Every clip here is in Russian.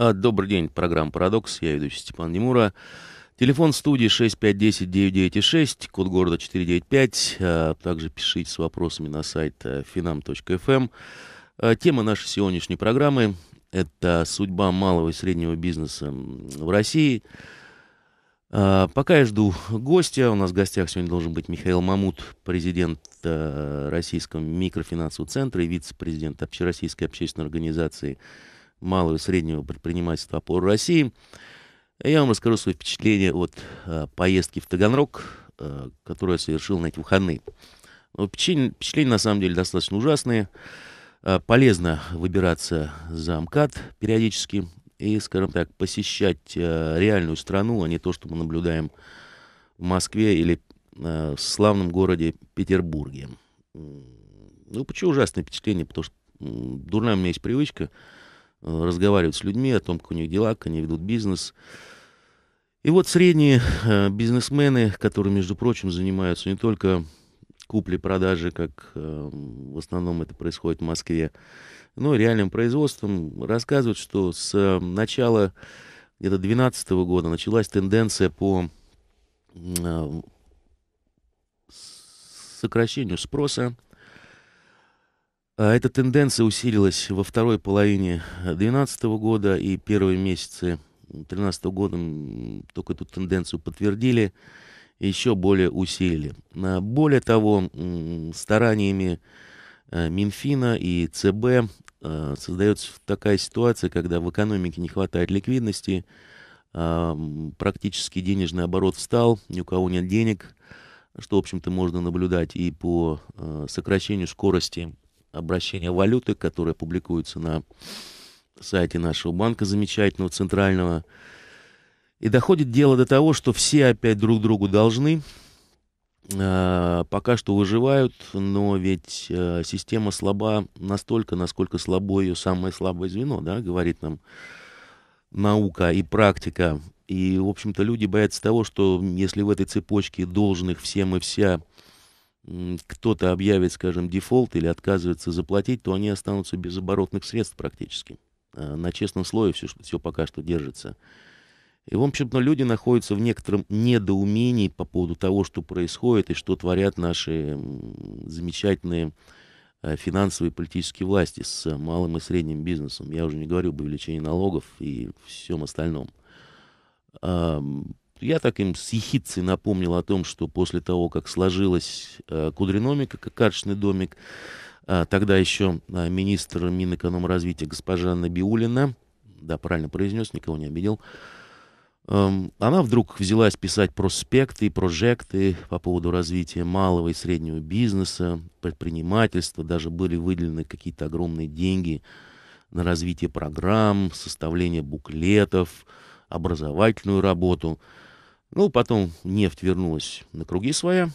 А, добрый день, программа «Парадокс». Я ведущий Степан Немура. Телефон студии 6510-996, код города 495. А, также пишите с вопросами на сайт finam.fm. Э, эм. а, тема нашей сегодняшней программы – это судьба малого и среднего бизнеса в России. Пока я жду гостя, у нас в гостях сегодня должен быть Михаил Мамут, президент э, Российского микрофинансового центра и вице-президент Общероссийской общественной организации «Микрофинансовый малого и среднего предпринимательства «Опоры России». Я вам расскажу свои впечатления от э, поездки в Таганрог, э, которую я совершил на эти выходные. Ну, впечатления, впечатления, на самом деле, достаточно ужасные. Э, полезно выбираться за МКАД периодически и, скажем так, посещать э, реальную страну, а не то, что мы наблюдаем в Москве или э, в славном городе Петербурге. Ну, почему ужасные впечатления? Потому что дурная у меня есть привычка – Э, разговаривать с людьми о том, как у них дела, как они ведут бизнес. И вот средние э, бизнесмены, которые, между прочим, занимаются не только купли-продажи, как э, в основном это происходит в Москве, но реальным производством, рассказывают, что с начала где-то 2012 года началась тенденция по сокращению спроса а эта тенденция усилилась во второй половине 2012 года и первые месяцы 2013 года только эту тенденцию подтвердили и еще более усилили. А более того, стараниями э, Минфина и ЦБ э, создается такая ситуация, когда в экономике не хватает ликвидности, а, практически денежный оборот встал, ни у кого нет денег, что, в общем-то, можно наблюдать и по э, сокращению скорости обращения валюты, которые публикуются на сайте нашего банка замечательного, центрального. И доходит дело до того, что все опять друг другу должны. А, пока что выживают, но ведь а, система слаба настолько, насколько слабо ее самое слабое звено, да, говорит нам наука и практика. И, в общем-то, люди боятся того, что если в этой цепочке должных всем и вся кто-то объявит, скажем, дефолт или отказывается заплатить, то они останутся без оборотных средств практически. А, на честном слое все, все пока что держится. И, в общем-то, люди находятся в некотором недоумении по поводу того, что происходит и что творят наши замечательные а, финансовые и политические власти с а, малым и средним бизнесом. Я уже не говорю об увеличении налогов и всем остальном. Я так им с ехидцей напомнил о том, что после того, как сложилась э, кудриномика, как карточный домик, э, тогда еще э, министр Минэкономразвития госпожа Набиулина, да, правильно произнес, никого не обидел, эм, она вдруг взялась писать проспекты, прожекты по поводу развития малого и среднего бизнеса, предпринимательства. Даже были выделены какие-то огромные деньги на развитие программ, составление буклетов, образовательную работу – ну, потом нефть вернулась на круги своя,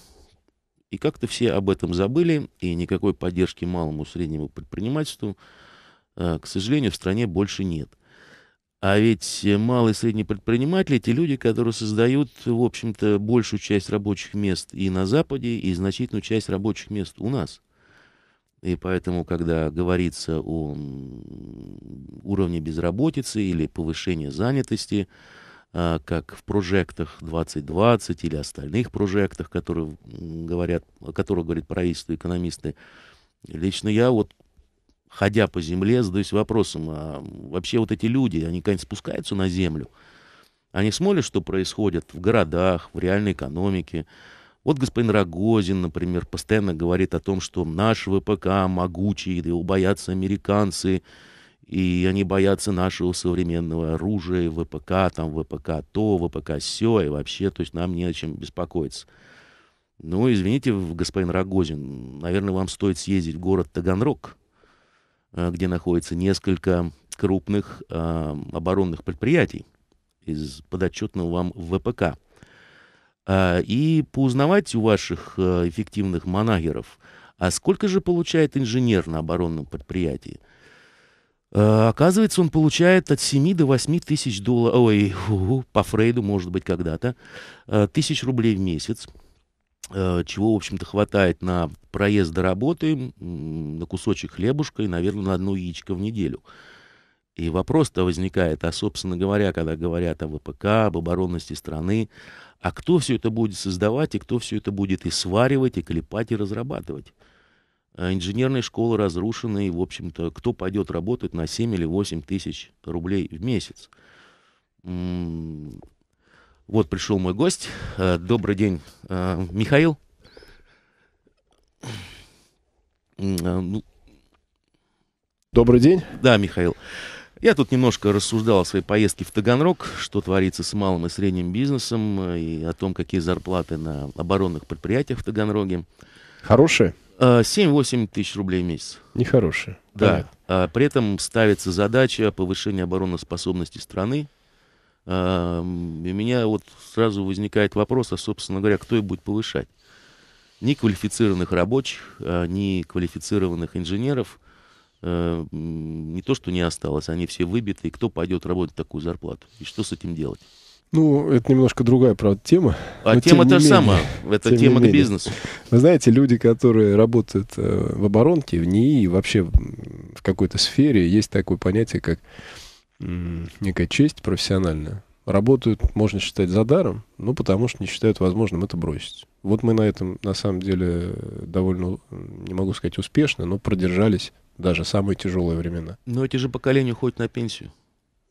и как-то все об этом забыли, и никакой поддержки малому среднему предпринимательству, э, к сожалению, в стране больше нет. А ведь малые и средние предприниматели — те люди, которые создают, в общем-то, большую часть рабочих мест и на Западе, и значительную часть рабочих мест у нас. И поэтому, когда говорится о уровне безработицы или повышении занятости, а, как в прожектах 2020 или остальных прожектах, которые говорят, о которых говорит правительство, экономисты. Лично я вот ходя по земле, задаюсь вопросом, а вообще вот эти люди, они, конечно, спускаются на землю, они смотрят, что происходит в городах, в реальной экономике. Вот господин Рогозин, например, постоянно говорит о том, что наш ВПК могучий, да его боятся американцы, и они боятся нашего современного оружия, ВПК, там, ВПК то, ВПК все, и вообще, то есть нам не о чем беспокоиться. Ну, извините, господин Рогозин, наверное, вам стоит съездить в город Таганрог, э, где находится несколько крупных э, оборонных предприятий из подотчетного вам ВПК. Э, и поузнавать у ваших э, эффективных манагеров, а сколько же получает инженер на оборонном предприятии – Э, оказывается, он получает от 7 до 8 тысяч долларов, ой, по Фрейду, может быть, когда-то, э, тысяч рублей в месяц, э, чего, в общем-то, хватает на проезд до работы, на кусочек хлебушка и, наверное, на одно яичко в неделю. И вопрос-то возникает, а, собственно говоря, когда говорят о ВПК, об оборонности страны, а кто все это будет создавать, и кто все это будет и сваривать, и клепать, и разрабатывать? А инженерные школы разрушены, и, в общем-то, кто пойдет работать на 7 или 8 тысяч рублей в месяц? Вот пришел мой гость. Э, добрый день, э, Михаил. Э, ну добрый день. Да, Михаил. Я тут немножко рассуждал о своей поездке в Таганрог, что творится с малым и средним бизнесом, и о том, какие зарплаты на оборонных предприятиях в Таганроге. Хорошие? 7-8 э, тысяч рублей в месяц. Нехорошие. Да. Понятно. А, при этом ставится задача повышения обороноспособности страны. А, у меня вот сразу возникает вопрос, а, собственно говоря, кто их будет повышать? Ни квалифицированных рабочих, а, ни квалифицированных инженеров. Э, не то, что не осталось, они все выбиты. И кто пойдет работать такую зарплату? И что с этим делать? Ну, это немножко другая, правда, тема. А тема та же самая. Это тема к бизнесу. Вы знаете, люди, которые работают э, в оборонке, в НИИ, вообще в какой-то сфере, есть такое понятие, как некая честь профессиональная. Работают, можно считать, за даром, ну, потому что не считают возможным это бросить. Вот мы на этом, на самом деле, довольно, не могу сказать успешно, но продержались даже самые тяжелые времена. Но эти же поколения уходят на пенсию.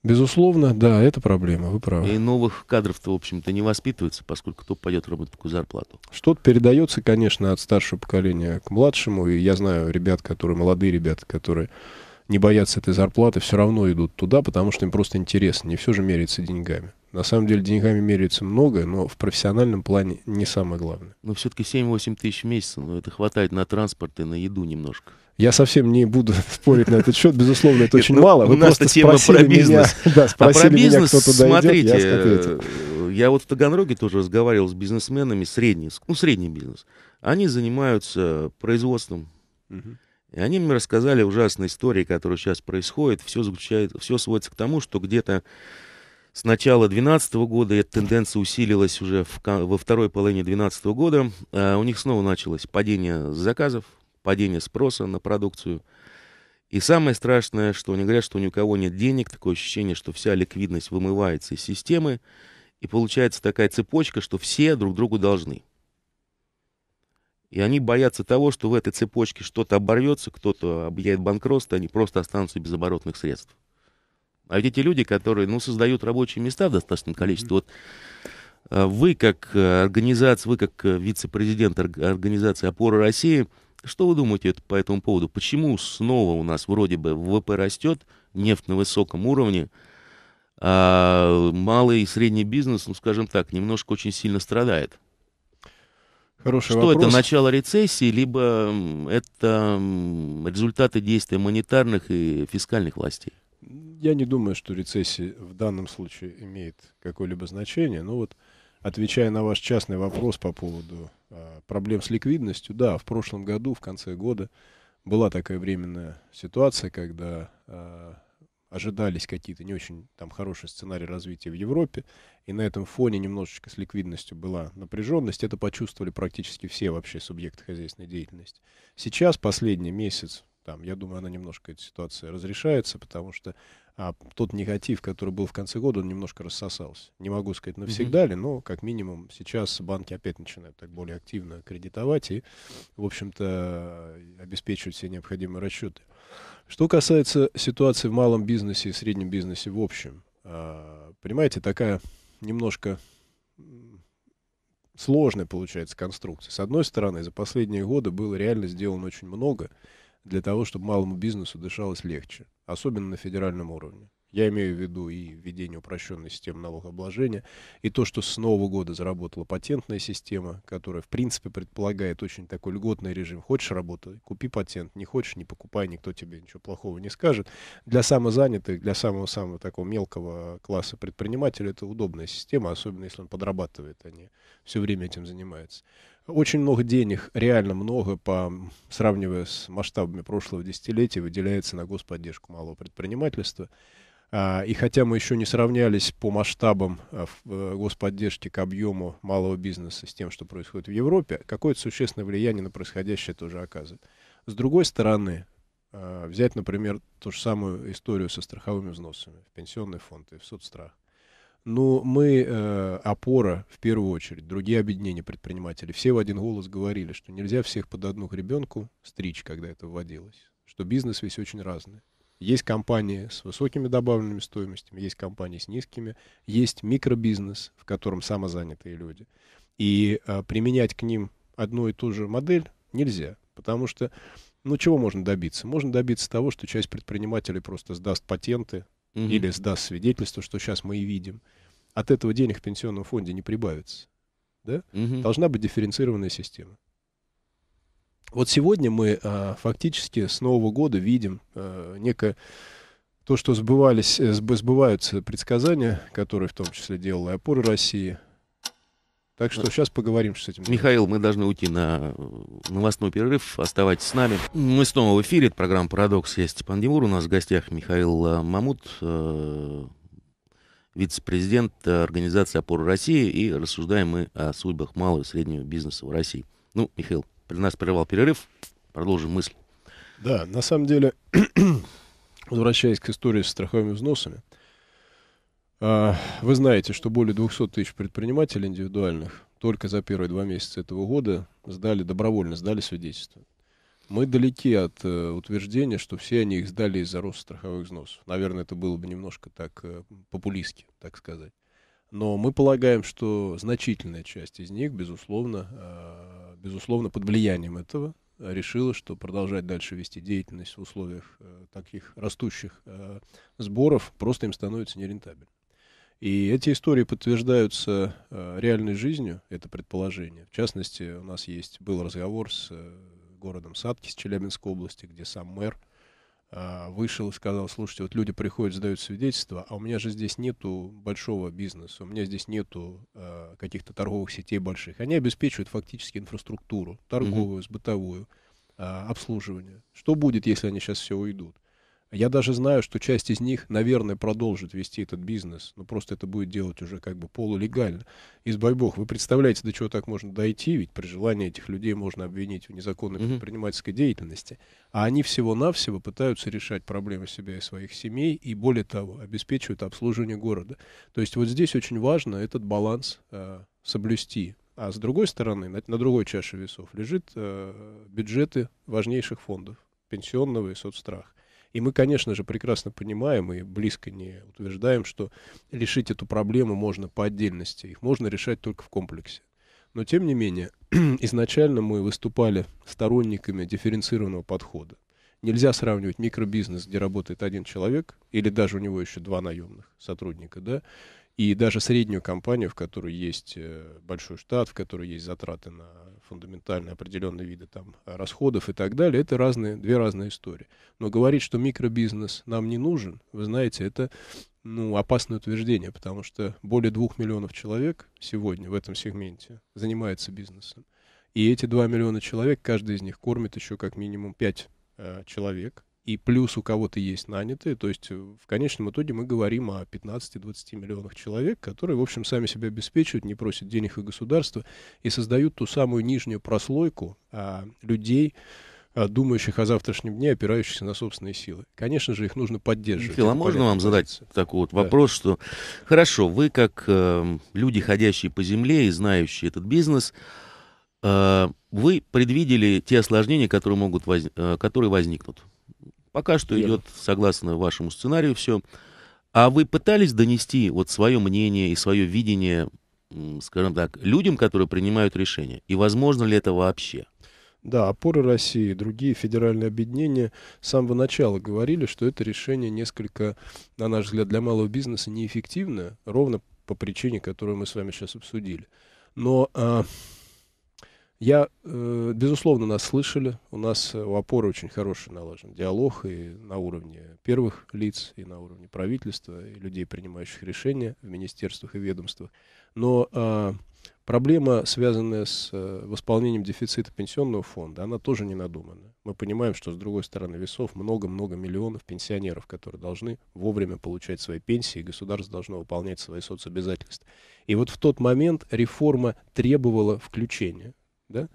Безусловно, да, это проблема, вы правы. И новых кадров-то, в общем-то, не воспитывается, поскольку кто пойдет работать такую зарплату. Что-то передается, конечно, от старшего поколения к младшему, и я знаю ребят, которые, молодые ребята, которые не боятся этой зарплаты, все равно идут туда, потому что им просто интересно, не все же меряется деньгами. На самом деле деньгами меряется много, но в профессиональном плане не самое главное. Но все-таки 7-8 тысяч в месяц, но ну, это хватает на транспорт и на еду немножко. Я совсем не буду спорить на этот счет, безусловно, это очень ну, мало. Вы просто спросили Меня, да, а спросили меня, кто туда смотрите, идет, я, э, я вот в Таганроге тоже разговаривал с бизнесменами, средний, ну, средний бизнес. Они занимаются производством. Угу. И они мне рассказали ужасные истории, которые сейчас происходят. Все, заключает, все сводится к тому, что где-то с начала 2012 года эта тенденция усилилась уже в, во второй половине 2012 года. А у них снова началось падение заказов, падение спроса на продукцию. И самое страшное, что они говорят, что ни у кого нет денег, такое ощущение, что вся ликвидность вымывается из системы, и получается такая цепочка, что все друг другу должны. И они боятся того, что в этой цепочке что-то оборвется, кто-то объявит банкротство, они просто останутся без оборотных средств. А ведь эти люди, которые ну, создают рабочие места в достаточном количестве, вот э, вы как э, организация, вы как э, вице-президент организации Опоры России», что вы думаете по этому поводу? Почему снова у нас вроде бы ВВП растет, нефть на высоком уровне, а малый и средний бизнес, ну, скажем так, немножко очень сильно страдает? Хороший что вопрос. это, начало рецессии, либо это результаты действия монетарных и фискальных властей? Я не думаю, что рецессия в данном случае имеет какое-либо значение. Но ну вот э, отвечая на ваш частный вопрос по поводу э, проблем с ликвидностью, да, в прошлом году, в конце года, была такая временная ситуация, когда э, ожидались какие-то не очень там хорошие сценарии развития в Европе, и на этом фоне немножечко с ликвидностью была напряженность, это почувствовали практически все вообще субъекты хозяйственной деятельности. Сейчас, последний месяц, там, я думаю, она немножко, эта ситуация разрешается, потому что а тот негатив, который был в конце года, он немножко рассосался. Не могу сказать навсегда ли, но как минимум сейчас банки опять начинают так более активно кредитовать и, в общем-то, обеспечивать все необходимые расчеты. Что касается ситуации в малом бизнесе и среднем бизнесе в общем, а, понимаете, такая немножко сложная получается конструкция. С одной стороны, за последние годы было реально сделано очень много – для того, чтобы малому бизнесу дышалось легче, особенно на федеральном уровне. Я имею в виду и введение упрощенной системы налогообложения, и то, что с Нового года заработала патентная система, которая, в принципе, предполагает очень такой льготный режим. Хочешь работать, купи патент, не хочешь, не покупай, никто тебе ничего плохого не скажет. Для самозанятых, для самого-самого такого мелкого класса предпринимателя это удобная система, особенно если он подрабатывает, а не все время этим занимается очень много денег, реально много, по, сравнивая с масштабами прошлого десятилетия, выделяется на господдержку малого предпринимательства. А, и хотя мы еще не сравнялись по масштабам э, э, господдержки к объему малого бизнеса с тем, что происходит в Европе, какое-то существенное влияние на происходящее тоже оказывает. С другой стороны, а, взять, например, ту же самую историю со страховыми взносами в пенсионный фонд и в соцстрах. Но ну, мы, э, опора в первую очередь, другие объединения предпринимателей, все в один голос говорили, что нельзя всех под одну гребенку стричь, когда это вводилось, что бизнес весь очень разный. Есть компании с высокими добавленными стоимостями, есть компании с низкими, есть микробизнес, в котором самозанятые люди. И э, применять к ним одну и ту же модель нельзя, потому что ну, чего можно добиться? Можно добиться того, что часть предпринимателей просто сдаст патенты угу. или сдаст свидетельство, что сейчас мы и видим, от этого денег в пенсионном фонде не прибавится. Да? Угу. Должна быть дифференцированная система. Вот сегодня мы а, фактически с Нового года видим а, некое то, что сбывались, э, сбываются предсказания, которые в том числе делала и опоры России, так что сейчас поговорим с этим. Михаил, мы должны уйти на э, новостной перерыв. Оставайтесь с нами. Мы снова в эфире. Это программа «Парадокс». Я Степан Демур. У нас в гостях Михаил э, Мамут, э, вице-президент Организации «Опора России». И рассуждаем мы о судьбах малого и среднего бизнеса в России. Ну, Михаил, при нас прервал перерыв. Продолжим мысль. Да, на самом деле, возвращаясь к истории с страховыми взносами, а, вы знаете, что более 200 тысяч предпринимателей индивидуальных только за первые два месяца этого года сдали добровольно, сдали свидетельство. Мы далеки от э, утверждения, что все они их сдали из-за роста страховых взносов. Наверное, это было бы немножко так э, популистски, так сказать. Но мы полагаем, что значительная часть из них, безусловно, э, безусловно под влиянием этого решила, что продолжать дальше вести деятельность в условиях э, таких растущих э, сборов просто им становится нерентабельно. И эти истории подтверждаются э, реальной жизнью, это предположение. В частности, у нас есть, был разговор с э, городом Садки, с Челябинской области, где сам мэр э, вышел и сказал, слушайте, вот люди приходят, сдают свидетельства, а у меня же здесь нету большого бизнеса, у меня здесь нету э, каких-то торговых сетей больших. Они обеспечивают фактически инфраструктуру, торговую, mm-hmm. бытовую, э, обслуживание. Что будет, если они сейчас все уйдут? Я даже знаю, что часть из них, наверное, продолжит вести этот бизнес, но просто это будет делать уже как бы полулегально. Избай бог, вы представляете, до чего так можно дойти, ведь при желании этих людей можно обвинить в незаконной mm-hmm. предпринимательской деятельности. А они всего-навсего пытаются решать проблемы себя и своих семей, и более того, обеспечивают обслуживание города. То есть вот здесь очень важно этот баланс э, соблюсти. А с другой стороны, на, на другой чаше весов лежит э, бюджеты важнейших фондов, пенсионного и соцстрах. И мы, конечно же, прекрасно понимаем и близко не утверждаем, что решить эту проблему можно по отдельности. Их можно решать только в комплексе. Но, тем не менее, изначально мы выступали сторонниками дифференцированного подхода. Нельзя сравнивать микробизнес, где работает один человек, или даже у него еще два наемных сотрудника, да, и даже среднюю компанию, в которой есть э, большой штат, в которой есть затраты на фундаментально определенные виды там, расходов и так далее, это разные, две разные истории. Но говорить, что микробизнес нам не нужен, вы знаете, это ну, опасное утверждение, потому что более двух миллионов человек сегодня в этом сегменте занимается бизнесом. И эти 2 миллиона человек, каждый из них кормит еще как минимум 5 э, человек, и плюс у кого-то есть нанятые. То есть э, в конечном итоге мы говорим о 15-20 миллионах человек, которые, в общем, сами себя обеспечивают, не просят денег у государства и создают ту самую нижнюю прослойку а, людей, а, думающих о завтрашнем дне, опирающихся на собственные силы. Конечно же, их нужно поддерживать. Фил, а можно вам задать такой вот да. вопрос, что хорошо, вы как э, люди, ходящие по земле и знающие этот бизнес, э, вы предвидели те осложнения, которые, могут воз... Э, которые возникнут. Пока что Верно. идет согласно вашему сценарию все. А вы пытались донести вот свое мнение и свое видение, скажем так, людям, которые принимают решения? И возможно ли это вообще? Да, опоры России и другие федеральные объединения с самого начала говорили, что это решение несколько, на наш взгляд, для малого бизнеса неэффективно, ровно по причине, которую мы с вами сейчас обсудили. Но а, я, э, безусловно, нас слышали. У нас э, у опоры очень хороший налажен диалог и на уровне первых лиц, и на уровне правительства, и людей, принимающих решения в министерствах и ведомствах. Но а, проблема, связанная с а, восполнением дефицита пенсионного фонда, она тоже не надумана. Мы понимаем, что с другой стороны весов много-много миллионов пенсионеров, которые должны вовремя получать свои пенсии, и государство должно выполнять свои соцобязательства. И вот в тот момент реформа требовала включения да,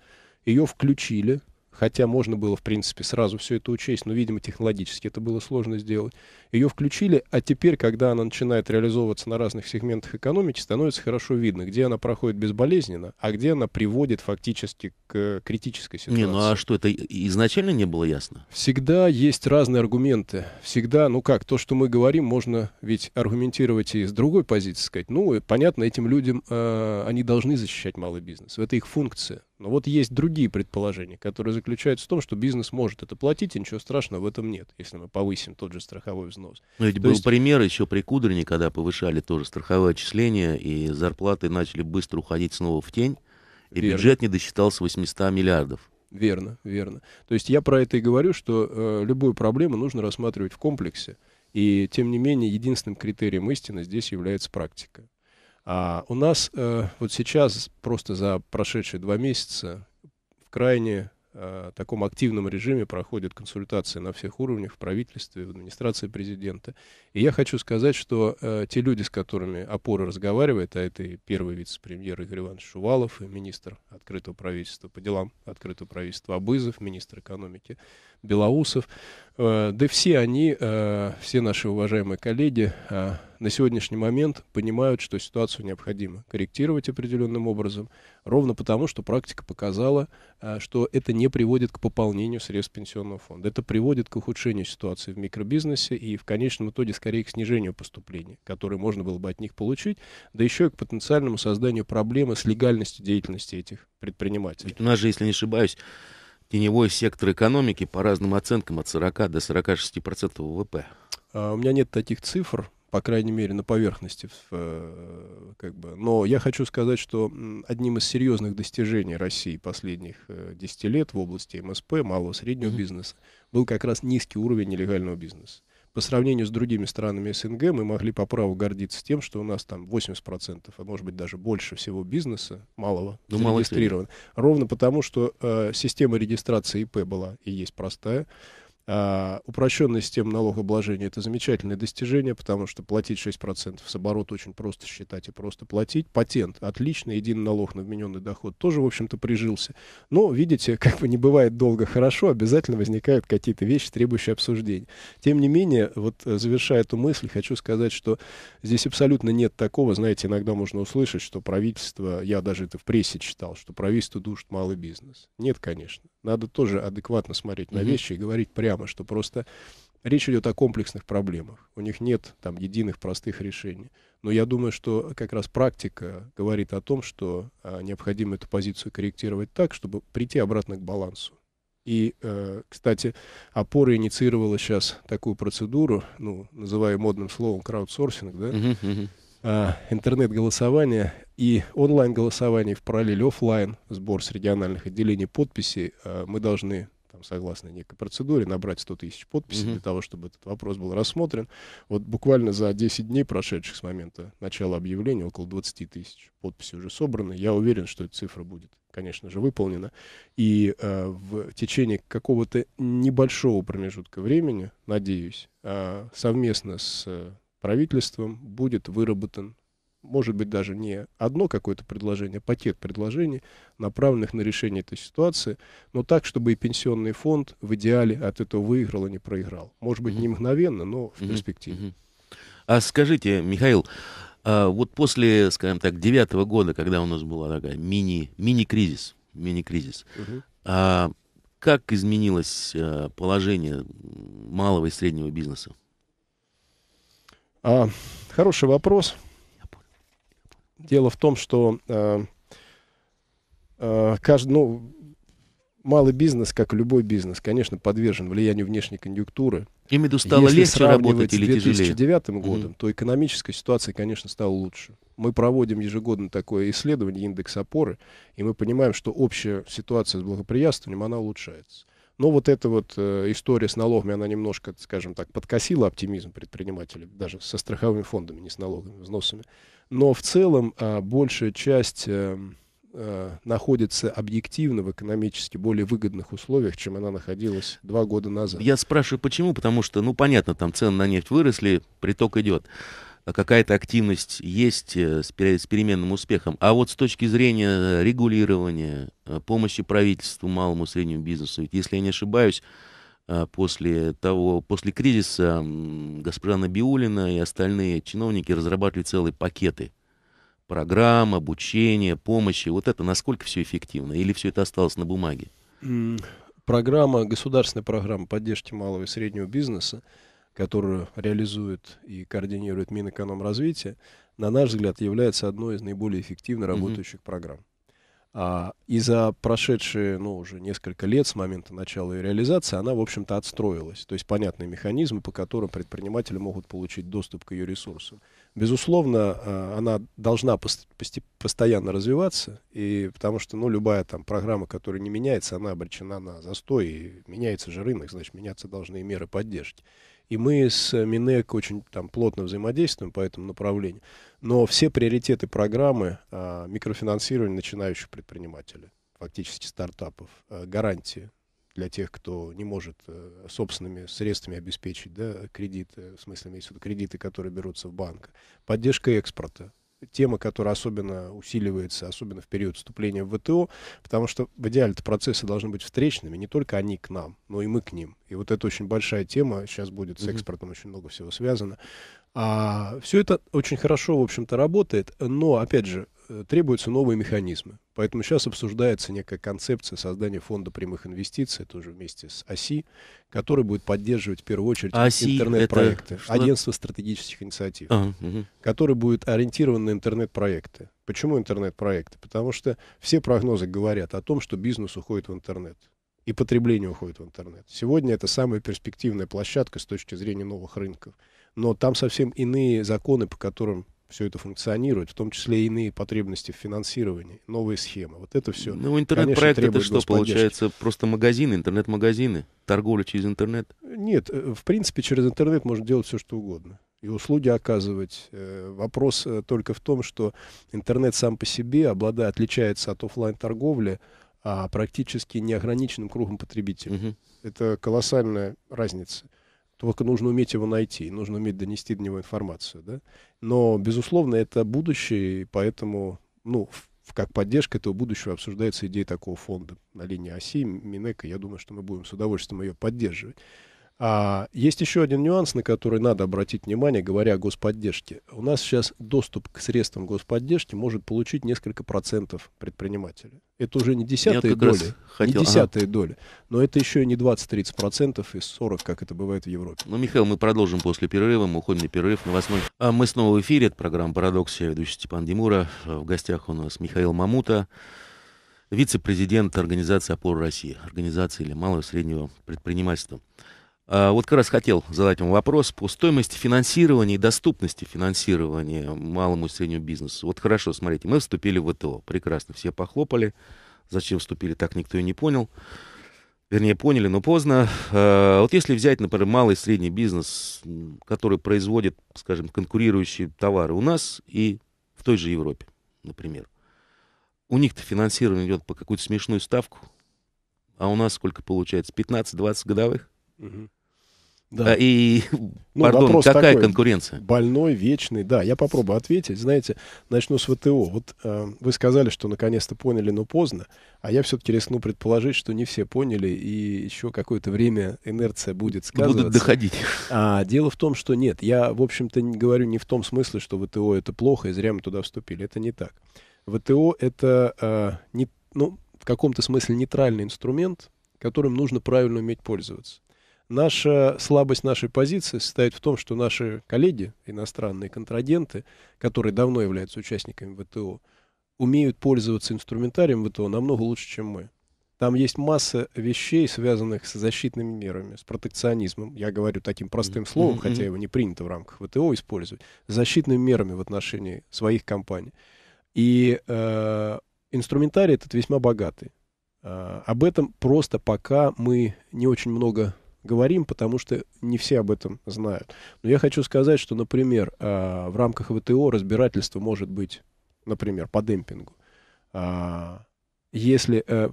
ее включили, хотя можно было, в принципе, сразу все это учесть, но, видимо, технологически это было сложно сделать. Ее включили, а теперь, когда она начинает реализовываться на разных сегментах экономики, становится хорошо видно, где она проходит безболезненно, а где она приводит фактически к э, критической ситуации. Не, ну а что, это изначально не было ясно? Всегда есть разные аргументы. Всегда, ну как, то, что мы говорим, можно ведь аргументировать и с другой позиции сказать. Ну, понятно, этим людям э, они должны защищать малый бизнес. Это их функция. Но вот есть другие предположения, которые заключаются в том, что бизнес может это платить, и ничего страшного в этом нет, если мы повысим тот же страховой взнос. Но ну, ведь То был есть... пример еще при Кудрине, когда повышали тоже страховое отчисление, и зарплаты начали быстро уходить снова в тень, и Верно. бюджет не досчитался 800 миллиардов. Верно, верно. То есть я про это и говорю, что э, любую проблему нужно рассматривать в комплексе. И тем не менее, единственным критерием истины здесь является практика. А у нас э, вот сейчас, просто за прошедшие два месяца, в крайне э, таком активном режиме проходят консультации на всех уровнях, в правительстве, в администрации президента. И я хочу сказать, что э, те люди, с которыми опора разговаривает, а это и первый вице-премьер Игорь Иванович Шувалов, и министр открытого правительства по делам открытого правительства Абызов, министр экономики Белоусов, э, да все они, э, все наши уважаемые коллеги, э, на сегодняшний момент понимают, что ситуацию необходимо корректировать определенным образом, ровно потому, что практика показала, э, что это не приводит к пополнению средств пенсионного фонда. Это приводит к ухудшению ситуации в микробизнесе и в конечном итоге скорее к снижению поступлений, которые можно было бы от них получить, да еще и к потенциальному созданию проблемы с легальностью деятельности этих предпринимателей. Ведь у нас же, если не ошибаюсь, теневой сектор экономики по разным оценкам от 40 до 46% ВВП. А, у меня нет таких цифр, по крайней мере, на поверхности. Э, как бы. Но я хочу сказать, что одним из серьезных достижений России последних 10 э, лет в области МСП, малого и среднего mm-hmm. бизнеса, был как раз низкий уровень нелегального бизнеса. По сравнению с другими странами СНГ мы могли по праву гордиться тем, что у нас там 80%, а может быть даже больше всего бизнеса малого ну, зарегистрировано. Ровно потому, что э, система регистрации ИП была и есть простая. А, упрощенная система налогообложения — это замечательное достижение, потому что платить 6% с оборота очень просто считать и просто платить. Патент — отлично, единый налог на вмененный доход тоже, в общем-то, прижился. Но, видите, как бы не бывает долго хорошо, обязательно возникают какие-то вещи, требующие обсуждения. Тем не менее, вот э, завершая эту мысль, хочу сказать, что здесь абсолютно нет такого, знаете, иногда можно услышать, что правительство, я даже это в прессе читал, что правительство душит малый бизнес. Нет, конечно надо тоже адекватно смотреть на вещи и говорить прямо, что просто речь идет о комплексных проблемах. У них нет там единых простых решений. Но я думаю, что как раз практика говорит о том, что а, необходимо эту позицию корректировать так, чтобы прийти обратно к балансу. И, э, кстати, опора инициировала сейчас такую процедуру, ну, называя модным словом краудсорсинг, да, uh-huh, uh-huh а, интернет-голосование и онлайн-голосование в параллель офлайн сбор с региональных отделений подписей. А, мы должны согласно некой процедуре, набрать 100 тысяч подписей Mm -hmm. для того, чтобы этот вопрос был рассмотрен. Вот буквально за 10 дней, прошедших с момента начала объявления, около 20 тысяч подписей уже собраны. Я уверен, что эта цифра будет, конечно же, выполнена. И э, в течение какого-то небольшого промежутка времени, надеюсь, э, совместно с правительством будет выработан, может быть, даже не одно какое-то предложение, а пакет предложений, направленных на решение этой ситуации, но так, чтобы и пенсионный фонд в идеале от этого выиграл, а не проиграл. Может быть, не мгновенно, но в перспективе. А скажите, Михаил, а вот после, скажем так, девятого года, когда у нас была такая мини, мини-кризис, мини-кризис, угу. а как изменилось э, положение малого и среднего бизнеса? А, хороший вопрос. Дело в том, что э, э, каждый, ну, малый бизнес, как и любой бизнес, конечно, подвержен влиянию внешней конъюнктуры. Им виду стало Если легче работать или тяжелее? с 2009 тяжелее? годом, mm-hmm. то экономическая ситуация, конечно, стала лучше. Мы проводим ежегодно такое исследование, индекс опоры, и мы понимаем, что общая ситуация с благоприятствованием, она улучшается. Но вот эта вот э, история с налогами, она немножко, скажем так, подкосила оптимизм предпринимателей, даже со страховыми фондами, не с налогами, взносами. Но в целом а, большая часть эм, э, находится объективно в экономически более выгодных условиях, чем она находилась два года назад. Я спрашиваю, почему? Потому что, ну, понятно, там цены на нефть выросли, приток идет. Э, какая-то активность есть э, с переменным успехом. А вот с точки зрения э, регулирования, помощи правительству, малому и среднему бизнесу, ведь если я не ошибаюсь, после того, после кризиса госпожа Набиулина и остальные чиновники разрабатывали целые пакеты программ, обучения, помощи. Вот это насколько все эффективно? Или все это осталось на бумаге? Программа, государственная программа поддержки малого и среднего бизнеса которую реализует и координирует Минэкономразвития, на наш взгляд, является одной из наиболее эффективно работающих mm-hmm. программ. А, и за прошедшие, ну, уже несколько лет с момента начала ее реализации она, в общем-то, отстроилась. То есть понятные механизмы, по которым предприниматели могут получить доступ к ее ресурсам. Безусловно, а, она должна постоянно развиваться, и потому что, ну, любая там программа, которая не меняется, она обречена на застой, и меняется же рынок, значит, меняться должны и меры поддержки и мы с Минэк очень там плотно взаимодействуем по этому направлению. Но все приоритеты программы а, микрофинансирования начинающих предпринимателей, фактически стартапов, а, гарантии для тех, кто не может а, собственными средствами обеспечить да, кредиты, в смысле имеется в виду кредиты, которые берутся в банках, поддержка экспорта, тема, которая особенно усиливается, особенно в период вступления в ВТО, потому что в идеале-то процессы должны быть встречными, не только они к нам, но и мы к ним. И вот это очень большая тема, сейчас будет с экспортом очень много всего связано. А, все это очень хорошо, в общем-то, работает, но, опять же, Э, требуются новые механизмы. Поэтому сейчас обсуждается некая концепция создания фонда прямых инвестиций, тоже вместе с ОСИ, который будет поддерживать в первую очередь ОСИ интернет-проекты. Это... Агентство стратегических инициатив, ага, угу. который будет ориентирован на интернет-проекты. Почему интернет-проекты? Потому что все прогнозы говорят о том, что бизнес уходит в интернет и потребление уходит в интернет. Сегодня это самая перспективная площадка с точки зрения новых рынков. Но там совсем иные законы, по которым все это функционирует, в том числе иные потребности в финансировании, новые схемы. Вот это все. Ну, интернет-проект это что, получается, просто магазины, интернет-магазины, торговля через интернет? Нет, э, в принципе, через интернет можно делать все, что угодно. И услуги оказывать. Э, вопрос э, только в том, что интернет сам по себе, обладая, отличается от офлайн торговли а практически неограниченным кругом потребителей. Угу. Это колоссальная разница. Только нужно уметь его найти, нужно уметь донести до него информацию. Да? Но, безусловно, это будущее, и поэтому, ну, в как поддержка этого будущего обсуждается идея такого фонда на линии оси Минека. Я думаю, что мы будем с удовольствием ее поддерживать. А есть еще один нюанс, на который надо обратить внимание, говоря о господдержке. У нас сейчас доступ к средствам господдержки может получить несколько процентов предпринимателя. Это уже не десятые доли, хотел... не десятые ага. доли, но это еще не 20-30 процентов из 40, как это бывает в Европе. Ну, Михаил, мы продолжим после перерыва, мы уходим на перерыв новостной. А мы снова в эфире, это программа «Парадокс», я ведущий Степан Демура. А в гостях у нас Михаил Мамута, вице-президент организации «Опора России», организации для малого и среднего предпринимательства. А, вот как раз хотел задать вам вопрос по стоимости финансирования и доступности финансирования малому и среднему бизнесу. Вот хорошо, смотрите, мы вступили в ВТО, прекрасно, все похлопали. Зачем вступили, так никто и не понял. Вернее, поняли, но поздно. А, вот если взять, например, малый и средний бизнес, который производит, скажем, конкурирующие товары у нас и в той же Европе, например. У них-то финансирование идет по какую-то смешную ставку, а у нас сколько получается? 15-20 годовых? Угу. Да. Э, и, ну, пардон, какая такой, конкуренция? Больной, вечный, да. Я попробую ответить. Знаете, начну с ВТО. Вот э, вы сказали, что наконец-то поняли, но поздно. А я все-таки рискну предположить, что не все поняли, и еще какое-то время инерция будет сказываться. Будут доходить. А дело в том, что нет. Я, в общем-то, не говорю не в том смысле, что ВТО это плохо, и зря мы туда вступили. Это не так. ВТО это э, не, ну, в каком-то смысле нейтральный инструмент, которым нужно правильно уметь пользоваться. Наша слабость нашей позиции состоит в том, что наши коллеги, иностранные контрагенты, которые давно являются участниками ВТО, умеют пользоваться инструментарием ВТО намного лучше, чем мы. Там есть масса вещей, связанных с защитными мерами, с протекционизмом. Я говорю таким простым словом, mm-hmm. хотя его не принято в рамках ВТО использовать. С защитными мерами в отношении своих компаний. И э, инструментарий этот весьма богатый. Э, об этом просто пока мы не очень много говорим, потому что не все об этом знают. Но я хочу сказать, что, например, а, в рамках ВТО разбирательство может быть, например, по демпингу. А, если э,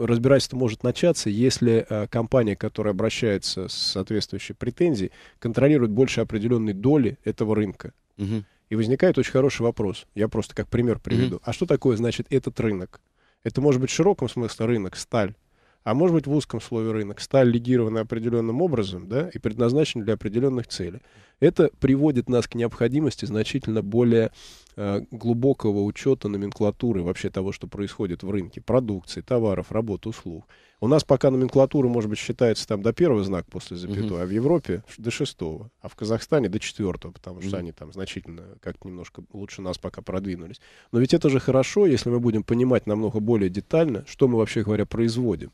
разбирательство может начаться, если э, компания, которая обращается с соответствующей претензией, контролирует больше определенной доли этого рынка. Угу. И возникает очень хороший вопрос. Я просто как пример приведу. Угу. А что такое, значит, этот рынок? Это может быть в широком смысле рынок, сталь, а может быть в узком слове рынок, стали лигированы определенным образом да, и предназначены для определенных целей. Это приводит нас к необходимости значительно более э, глубокого учета номенклатуры вообще того, что происходит в рынке, продукции, товаров, работ, услуг. У нас пока номенклатура, может быть, считается там до первого знака после запятой, mm а в Европе до шестого, а в Казахстане до четвертого, потому что mm они там значительно как немножко лучше нас пока продвинулись. Но ведь это же хорошо, если мы будем понимать намного более детально, что мы вообще говоря производим.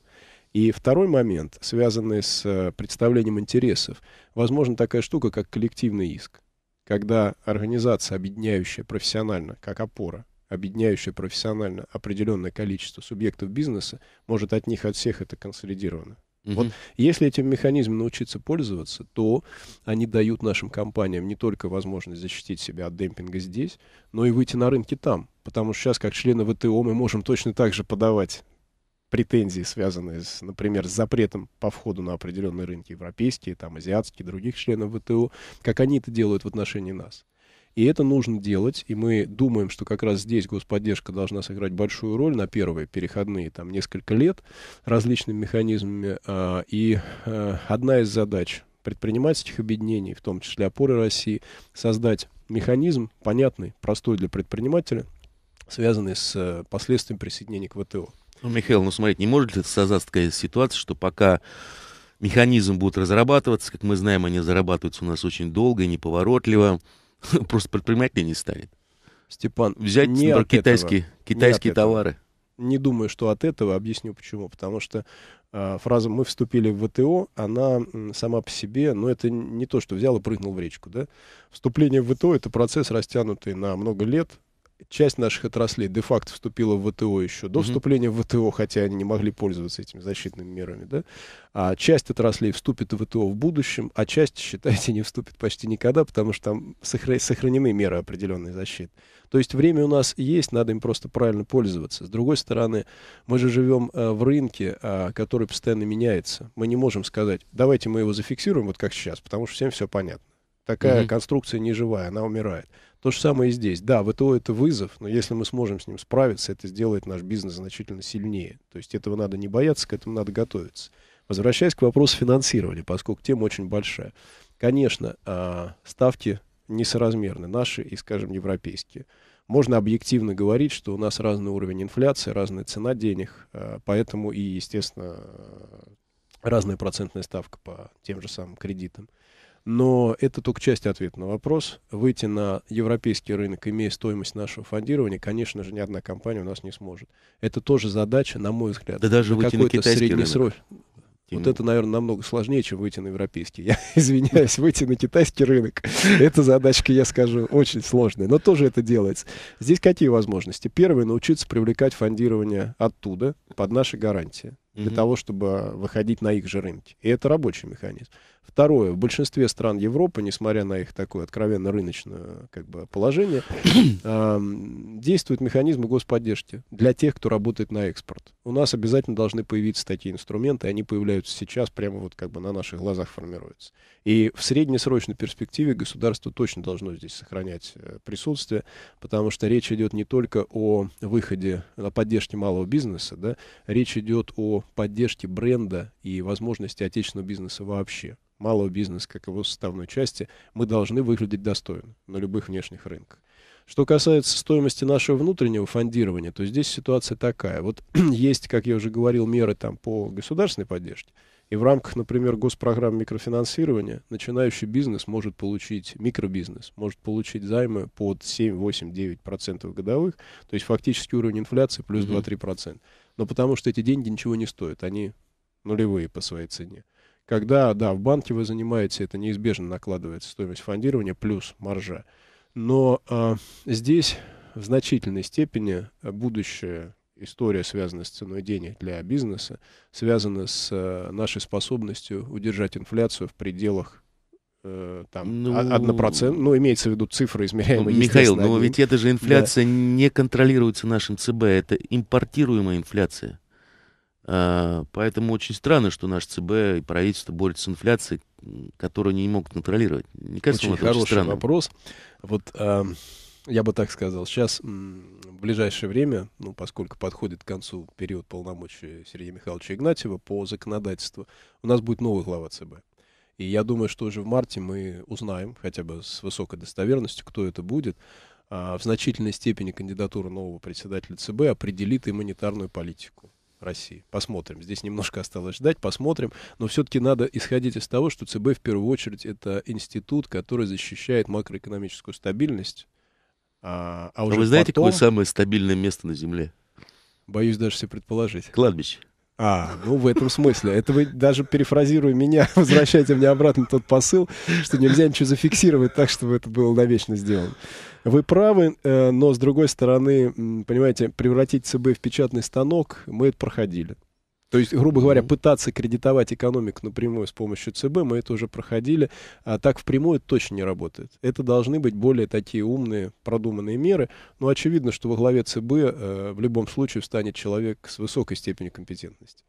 И второй момент, связанный с э, представлением интересов. Возможно, такая штука, как коллективный иск. Когда организация, объединяющая профессионально, как опора, объединяющая профессионально определенное количество субъектов бизнеса, может от них, от всех это консолидировано. Угу. Вот если этим механизмом научиться пользоваться, то они дают нашим компаниям не только возможность защитить себя от демпинга здесь, но и выйти на рынки там. Потому что сейчас, как члены ВТО, мы можем точно так же подавать претензии, связанные, с, например, с запретом по входу на определенные рынки европейские, там, азиатские, других членов ВТО, как они это делают в отношении нас. И это нужно делать, и мы думаем, что как раз здесь господдержка должна сыграть большую роль на первые переходные там несколько лет различными механизмами. А, и э, одна из задач предпринимательских объединений, в том числе опоры России, создать механизм понятный, простой для предпринимателя, связанный с э, последствиями присоединения к ВТО. Ну, Михаил, ну смотрите, не может ли создаться такая ситуация, что пока механизм будет разрабатываться, как мы знаем, они зарабатываются у нас очень долго и неповоротливо, просто предпринимателей не станет. Степан, взять, не например, китайские, этого. китайские не товары. Этого. Не думаю, что от этого. Объясню почему. Потому что а, фраза «мы вступили в ВТО», она сама по себе, но ну, это не то, что взял и прыгнул в речку. Да? Вступление в ВТО — это процесс, растянутый на много лет, часть наших отраслей де-факто вступила в ВТО еще до mm-hmm. вступления в ВТО, хотя они не могли пользоваться этими защитными мерами, да, а часть отраслей вступит в ВТО в будущем, а часть, считайте, не вступит почти никогда, потому что там сохранены меры определенной защиты. То есть время у нас есть, надо им просто правильно пользоваться. С другой стороны, мы же живем э, в рынке, а, который постоянно меняется. Мы не можем сказать, давайте мы его зафиксируем, вот как сейчас, потому что всем все понятно. Такая mm-hmm. конструкция неживая, она умирает. То же самое и здесь. Да, ВТО это вызов, но если мы сможем с ним справиться, это сделает наш бизнес значительно сильнее. То есть этого надо не бояться, к этому надо готовиться. Возвращаясь к вопросу финансирования, поскольку тема очень большая. Конечно, а, ставки несоразмерны, наши и, скажем, европейские. Можно объективно говорить, что у нас разный уровень инфляции, разная цена денег, а, поэтому и, естественно, разная процентная ставка по тем же самым кредитам. Но это только часть ответа на вопрос. Выйти на европейский рынок, имея стоимость нашего фондирования, конечно же, ни одна компания у нас не сможет. Это тоже задача, на мой взгляд. Да даже выйти на китайский среднесрок... рынок. Вот это, наверное, намного сложнее, чем выйти на европейский. Я извиняюсь, выйти на китайский рынок. это задачка, я скажу, очень сложная. Но тоже это делается. Здесь какие возможности? Первое, научиться привлекать фондирование оттуда, под наши гарантии, для того, чтобы выходить на их же рынки. И это рабочий механизм. Второе, в большинстве стран Европы, несмотря на их такое откровенно рыночное как бы, положение, действуют механизмы господдержки для тех, кто работает на экспорт. У нас обязательно должны появиться такие инструменты, они появляются сейчас, прямо вот как бы на наших глазах формируются. И в среднесрочной перспективе государство точно должно здесь сохранять э, присутствие, потому что речь идет не только о выходе, о поддержке малого бизнеса, да, речь идет о поддержке бренда и возможности отечественного бизнеса вообще малого бизнеса, как его составной части, мы должны выглядеть достойно на любых внешних рынках. Что касается стоимости нашего внутреннего фондирования, то здесь ситуация такая. Вот есть, как я уже говорил, меры там по государственной поддержке. И в рамках, например, госпрограмм микрофинансирования начинающий бизнес может получить, микробизнес может получить займы под 7, 8, 9% годовых, то есть фактически уровень инфляции плюс 2-3%. Но потому что эти деньги ничего не стоят, они нулевые по своей цене. Когда, да, в банке вы занимаете, это неизбежно накладывается стоимость фондирования плюс маржа. Но э, здесь в значительной степени э, будущее история связана с ценой денег для бизнеса, связана с э, нашей способностью удержать инфляцию в пределах э, там, ну, 1%, ну, имеется в виду цифры, измеряемые, Михаил, но ведь эта же инфляция да. не контролируется нашим ЦБ, это импортируемая инфляция. А, поэтому очень странно, что наш ЦБ и правительство борются с инфляцией, которую они не могут контролировать. Мне кажется, очень хороший очень вопрос. Вот э, я бы так сказал, сейчас в ближайшее время, ну, поскольку подходит к концу период полномочий Сергея Михайловича Игнатьева по законодательству, у нас будет новый глава ЦБ. И я думаю, что уже в марте мы узнаем, хотя бы с высокой достоверностью, кто это будет. А в значительной степени кандидатура нового председателя ЦБ определит и монетарную политику. России. Посмотрим. Здесь немножко осталось ждать, посмотрим. Но все-таки надо исходить из того, что ЦБ в первую очередь это институт, который защищает макроэкономическую стабильность. А, а, а уже вы знаете, потом... какое самое стабильное место на Земле? Боюсь даже себе предположить. Кладбище. А, ну в этом смысле. Это вы даже перефразируя меня, возвращаете мне обратно тот посыл, что нельзя ничего зафиксировать так, чтобы это было навечно сделано. Вы правы, э, но с другой стороны, понимаете, превратить ЦБ в печатный станок мы это проходили. То есть, грубо говоря, пытаться кредитовать экономику напрямую с помощью ЦБ, мы это уже проходили, а так впрямую это точно не работает. Это должны быть более такие умные, продуманные меры, но очевидно, что во главе ЦБ э, в любом случае встанет человек с высокой степенью компетентности.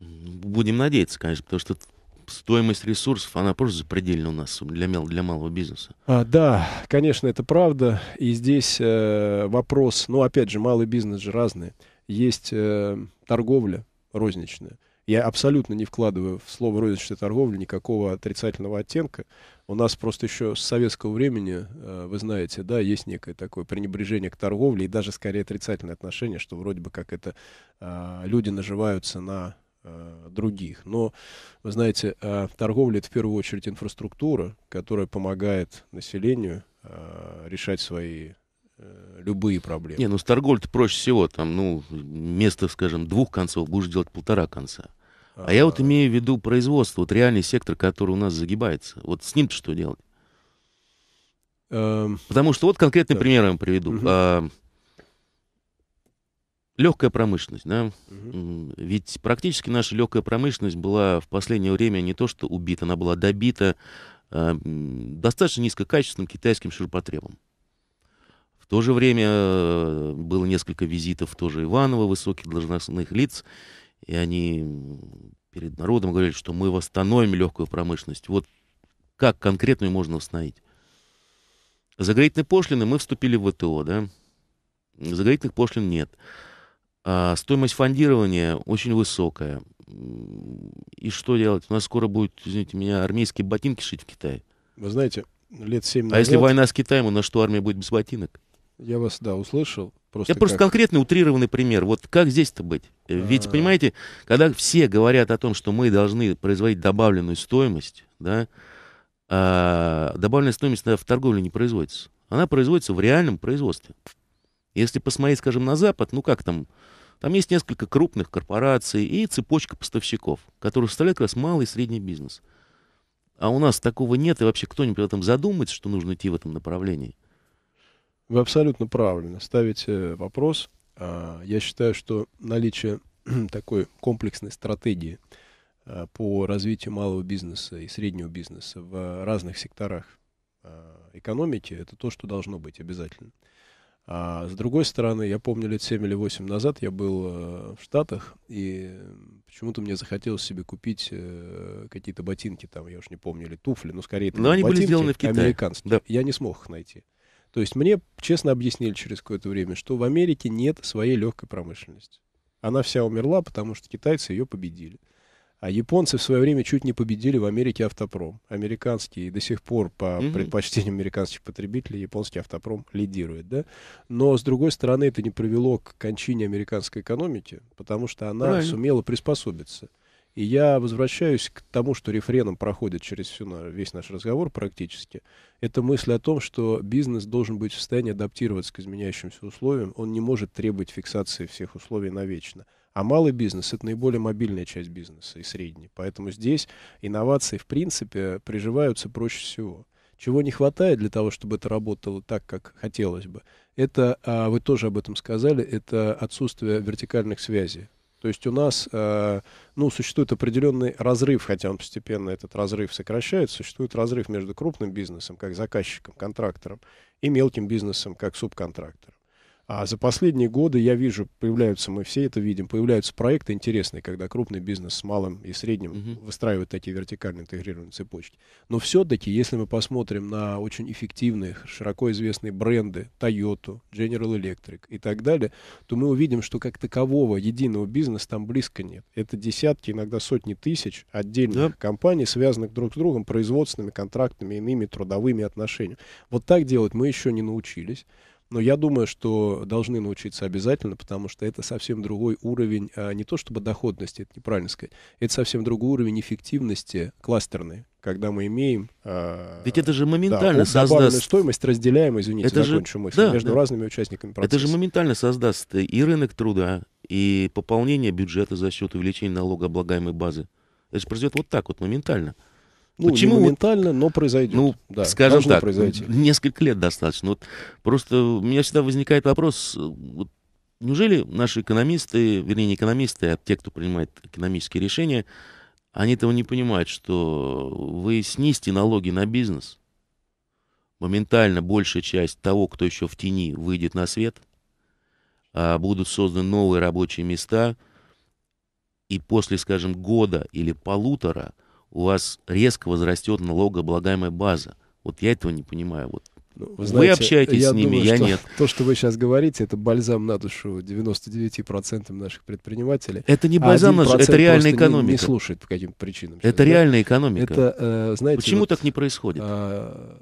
Будем надеяться, конечно, потому что стоимость ресурсов, она просто запредельна у нас для, мал, для малого бизнеса. А, да, конечно, это правда. И здесь э, вопрос, ну, опять же, малый бизнес же разный. Есть э, торговля, розничная. Я абсолютно не вкладываю в слово розничная торговля никакого отрицательного оттенка. У нас просто еще с советского времени, э, вы знаете, да, есть некое такое пренебрежение к торговле и даже скорее отрицательное отношение, что вроде бы как это э, люди наживаются на э, других. Но, вы знаете, торговля это в первую очередь инфраструктура, которая помогает населению решать свои Э, любые проблемы. Не, ну Старгольд проще всего. Там, ну, вместо, скажем, двух концов будешь делать полтора конца. А, а я вот а. имею в виду производство, вот реальный сектор, который у нас загибается. Вот с ним-то что делать? Эм... Потому что вот конкретный так. пример я вам приведу. Угу. А, легкая промышленность, да? Угу. Ведь практически наша легкая промышленность была в последнее время не то что убита, она была добита э, достаточно низкокачественным китайским ширпотребом. В то же время э, было несколько визитов тоже Иванова, высоких должностных лиц, и они перед народом говорили, что мы восстановим легкую промышленность. Вот как конкретно ее можно восстановить? Заградительные пошлины мы вступили в ВТО, да? Заградительных пошлин нет. А стоимость фондирования очень высокая. И что делать? У нас скоро будет, извините меня, армейские ботинки шить в Китае. Вы знаете, лет 7 назад... А если война с Китаем, у нас что, армия будет без ботинок? Я вас, да, услышал. Просто Я просто как... конкретный утрированный пример. Вот как здесь-то быть? Ведь, А-а-а. понимаете, когда все говорят о том, что мы должны производить добавленную стоимость, да, а добавленная стоимость в торговле не производится. Она производится в реальном производстве. Если посмотреть, скажем, на Запад, ну как там, там есть несколько крупных корпораций и цепочка поставщиков, которые составляют как раз малый и средний бизнес. А у нас такого нет, и вообще кто-нибудь об этом задумается, что нужно идти в этом направлении. Вы абсолютно правильно ставите э, вопрос. А, я считаю, что наличие такой комплексной стратегии а, по развитию малого бизнеса и среднего бизнеса в разных секторах а, экономики, это то, что должно быть обязательно. А с другой стороны, я помню, лет 7 или 8 назад я был э, в Штатах, и почему-то мне захотелось себе купить э, какие-то ботинки там, я уж не помню, или туфли, но скорее... Но они ботинки, были сделаны в Китае. Американские. Да. Я не смог их найти. То есть мне честно объяснили через какое-то время, что в Америке нет своей легкой промышленности. Она вся умерла, потому что китайцы ее победили. А японцы в свое время чуть не победили в Америке автопром. Американский до сих пор по mm-hmm. предпочтению американских потребителей японский автопром лидирует, да. Но с другой стороны это не привело к кончине американской экономики, потому что она Правильно. сумела приспособиться. И я возвращаюсь к тому, что рефреном проходит через всю на, весь наш разговор практически. Это мысль о том, что бизнес должен быть в состоянии адаптироваться к изменяющимся условиям. Он не может требовать фиксации всех условий навечно. А малый бизнес – это наиболее мобильная часть бизнеса и средний. Поэтому здесь инновации, в принципе, приживаются проще всего. Чего не хватает для того, чтобы это работало так, как хотелось бы, это, а вы тоже об этом сказали, это отсутствие вертикальных связей. То есть у нас э, ну, существует определенный разрыв, хотя он постепенно этот разрыв сокращается, существует разрыв между крупным бизнесом, как заказчиком, контрактором, и мелким бизнесом, как субконтрактором. А за последние годы я вижу, появляются, мы все это видим, появляются проекты интересные, когда крупный бизнес с малым и средним угу. Uh-huh. выстраивает такие вертикально интегрированные цепочки. Но все-таки, если мы посмотрим на очень эффективные, широко известные бренды, Toyota, General Electric и так далее, то мы увидим, что как такового единого бизнеса там близко нет. Это десятки, иногда сотни тысяч отдельных да. компаний, связанных друг с другом производственными, контрактными, иными трудовыми отношениями. Вот так делать мы еще не научились. Но я думаю, что должны научиться обязательно, потому что это совсем другой уровень, а, не то чтобы доходности, это неправильно сказать, это совсем другой уровень эффективности кластерной, когда мы имеем... А, Ведь это же моментально да, создаст... стоимость разделяем, извините, это закончу же... мысль, да, между да. разными участниками процесса. Это же моментально создаст и рынок труда, и пополнение бюджета за счет увеличения налогооблагаемой базы. Это же произойдет вот так вот, моментально. Ну, Почему? моментально, но произойдет. Ну, да, скажем так, произойти. несколько лет достаточно. Вот просто у меня всегда возникает вопрос, вот, неужели наши экономисты, вернее, не экономисты, а те, кто принимает экономические решения, они этого не понимают, что вы снизите налоги на бизнес, моментально большая часть того, кто еще в тени, выйдет на свет, а будут созданы новые рабочие места, и после, скажем, года или полутора – у вас резко возрастет налогооблагаемая база. Вот я этого не понимаю. Вот ну, вы, знаете, вы общаетесь с ними, думаю, я что нет. То, что вы сейчас говорите, это бальзам на душу 99% наших предпринимателей. Это не а бальзам на душу, это реальная экономика. Не, не слушает по каким-то причинам. Сейчас, это да? реальная экономика. Это, э, знаете, Почему вот, так не происходит? Э,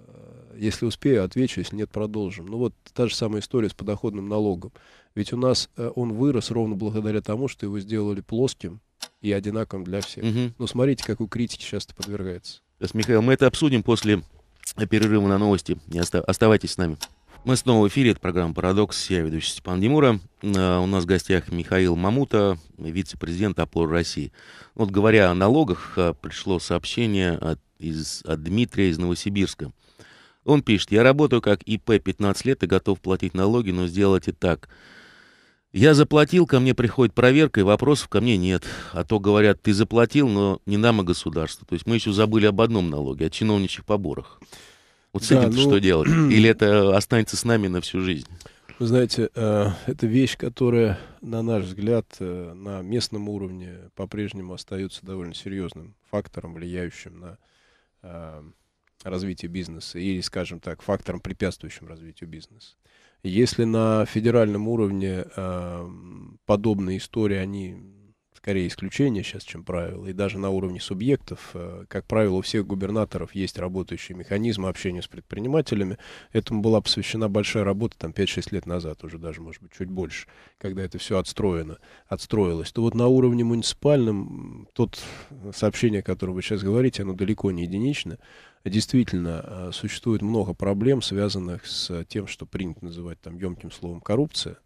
если успею, отвечу, если нет, продолжим. Ну вот та же самая история с подоходным налогом. Ведь у нас э, он вырос ровно благодаря тому, что его сделали плоским, и одинаковым для всех. Угу. Ну, смотрите, какой критике часто подвергается. Сейчас, Михаил, мы это обсудим после перерыва на новости. Не оста... Оставайтесь с нами. Мы снова в эфире. Это программа «Парадокс». Я ведущий Степан Демура. Э, у нас в гостях Михаил Мамута, вице-президент «Опоры России». Вот говоря о налогах, э, пришло сообщение от, из, от Дмитрия из Новосибирска. Он пишет, я работаю как ИП 15 лет и готов платить налоги, но сделайте так – я заплатил, ко мне приходит проверка, и вопросов ко мне нет. А то говорят, ты заплатил, но не нам, а государству. То есть мы еще забыли об одном налоге, о чиновничьих поборах. Вот с да, этим ну... что делать? Или это останется с нами на всю жизнь? Вы знаете, э, это вещь, которая, на наш взгляд, э, на местном уровне по-прежнему остается довольно серьезным фактором, влияющим на э, развитие бизнеса или, скажем так, фактором, препятствующим развитию бизнеса. Если на федеральном уровне э, подобные истории, они скорее исключение сейчас, чем правило, и даже на уровне субъектов, э, как правило, у всех губернаторов есть работающие механизмы общения с предпринимателями. Этому была посвящена большая работа там 5-6 лет назад, уже даже, может быть, чуть больше, когда это все отстроено, отстроилось. То вот на уровне муниципальном, тот сообщение, о котором вы сейчас говорите, оно далеко не единичное действительно э, существует много проблем, связанных с тем, что принято называть там емким словом коррупция.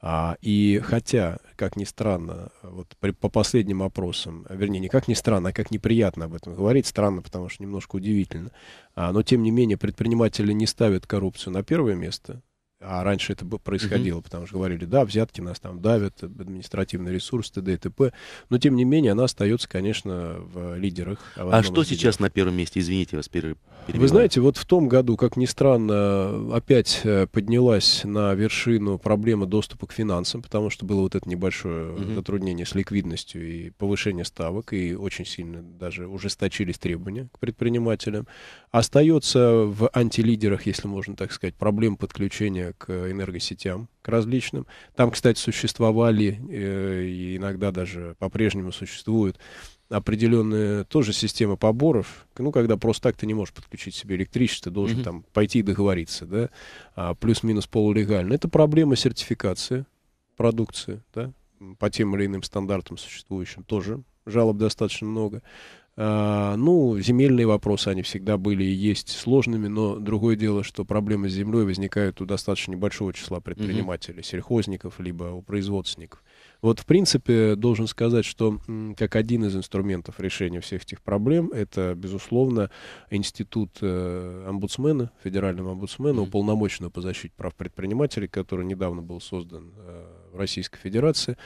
А, и хотя, как ни странно, вот при, по последним опросам, вернее, не как ни странно, а как неприятно об этом говорить, странно, потому что немножко удивительно, а, но тем не менее предприниматели не ставят коррупцию на первое место, а раньше это происходило, mm-hmm. потому что говорили, да, взятки нас там давят, э, административный ресурс, т.д. и т.п. Но, тем не менее, она остается, конечно, в лидерах. А в а что сейчас лидеров. на первом месте? Извините вас, перебиваю. Вы знаете, вот в том году, как ни странно, опять э, поднялась на вершину проблема доступа к финансам, потому что было вот это небольшое mm-hmm. затруднение с ликвидностью и повышение ставок, и очень сильно даже ужесточились требования к предпринимателям. Остается в антилидерах, если можно так сказать, проблем подключения отношение к энергосетям, к различным. Там, кстати, существовали, э, и иногда даже по-прежнему существуют, определенная тоже система поборов, ну, когда просто так ты не можешь подключить себе электричество, должен mm-hmm. там пойти и договориться, да, а, плюс-минус полулегально. Это проблема сертификации продукции, да, по тем или иным стандартам существующим тоже жалоб достаточно много. А, ну, земельные вопросы, они всегда были и есть сложными, но другое дело, что проблемы с землей возникают у достаточно небольшого числа предпринимателей, mm сельхозников, либо у производственников. Вот, в принципе, должен сказать, что как один из инструментов решения всех этих проблем, это, безусловно, институт э, омбудсмена, федерального омбудсмена, mm-hmm. уполномоченного по защите прав предпринимателей, который недавно был создан э, в Российской Федерации.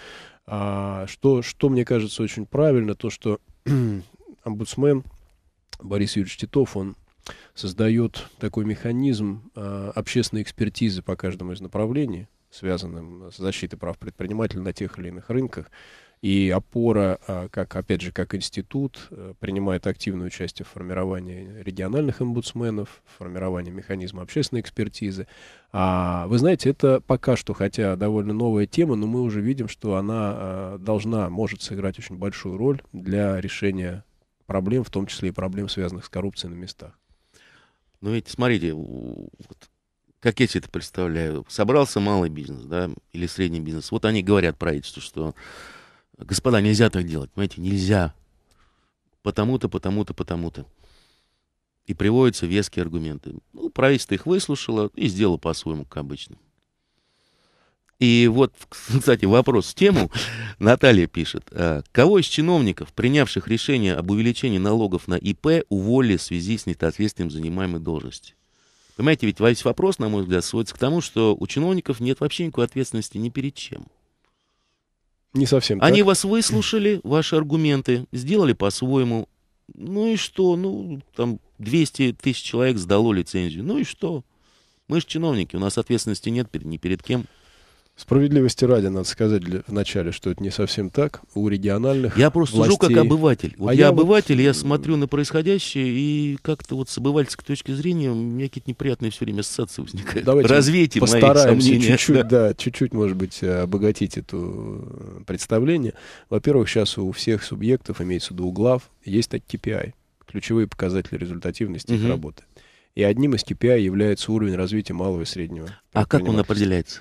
А, что, что, мне кажется, очень правильно, то, что омбудсмен Борис Юрьевич Титов, он создает такой механизм э, общественной экспертизы по каждому из направлений, связанным с защитой прав предпринимателя на тех или иных рынках. И опора, э, как, опять же, как институт, э, принимает активное участие в формировании региональных омбудсменов, в формировании механизма общественной экспертизы. А, вы знаете, это пока что, хотя довольно новая тема, но мы уже видим, что она э, должна, может сыграть очень большую роль для решения проблем, в том числе и проблем, связанных с коррупцией на местах. Ну ведь смотрите, вот, как я себе это представляю, собрался малый бизнес, да, или средний бизнес, вот они говорят правительству, что, господа, нельзя так делать, понимаете, нельзя, потому-то, потому-то, потому-то. И приводятся веские аргументы. Ну, правительство их выслушало и сделало по-своему, как обычно. И вот, кстати, вопрос в тему. Наталья пишет. «А, кого из чиновников, принявших решение об увеличении налогов на ИП, уволили в связи с несоответствием занимаемой должности? Понимаете, ведь весь вопрос, на мой взгляд, сводится к тому, что у чиновников нет вообще никакой ответственности ни перед чем. Не совсем. Они так. вас выслушали, ваши аргументы, сделали по-своему. Ну и что? Ну, там 200 тысяч человек сдало лицензию. Ну и что? Мы же чиновники, у нас ответственности нет ни перед кем. Справедливости ради, надо сказать вначале, что это не совсем так. У региональных Я просто властей... сужу как обыватель. Вот а я, я обыватель, вот... я смотрю на происходящее, и как-то вот с обывательской точки зрения у меня какие-то неприятные все время ассоциации возникают. Давайте Развейте постараемся чуть-чуть, да, чуть-чуть, может быть, э, обогатить это э, представление. Во-первых, сейчас у всех субъектов, имеется в виду углав, есть так KPI, ключевые показатели результативности угу. их работы. И одним из KPI является уровень развития малого и среднего. А как он определяется?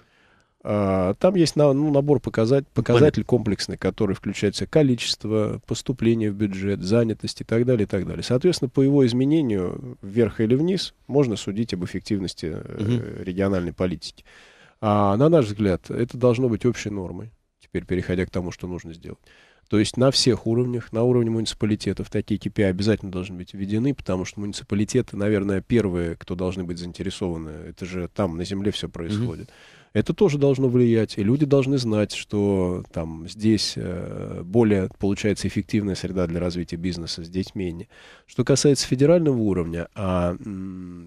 А, там есть ну, набор показать, показатель комплексный, который включает в себя количество, поступления в бюджет, занятость и так далее, и так далее. Соответственно, по его изменению вверх или вниз можно судить об эффективности угу. региональной политики. А, на наш взгляд, это должно быть общей нормой, теперь переходя к тому, что нужно сделать. То есть на всех уровнях, на уровне муниципалитетов такие KPI обязательно должны быть введены, потому что муниципалитеты, наверное, первые, кто должны быть заинтересованы. Это же там, на земле все происходит. Mm-hmm это тоже должно влиять, и люди должны знать, что там здесь э, более получается эффективная среда для развития бизнеса, здесь менее. Что касается федерального уровня, а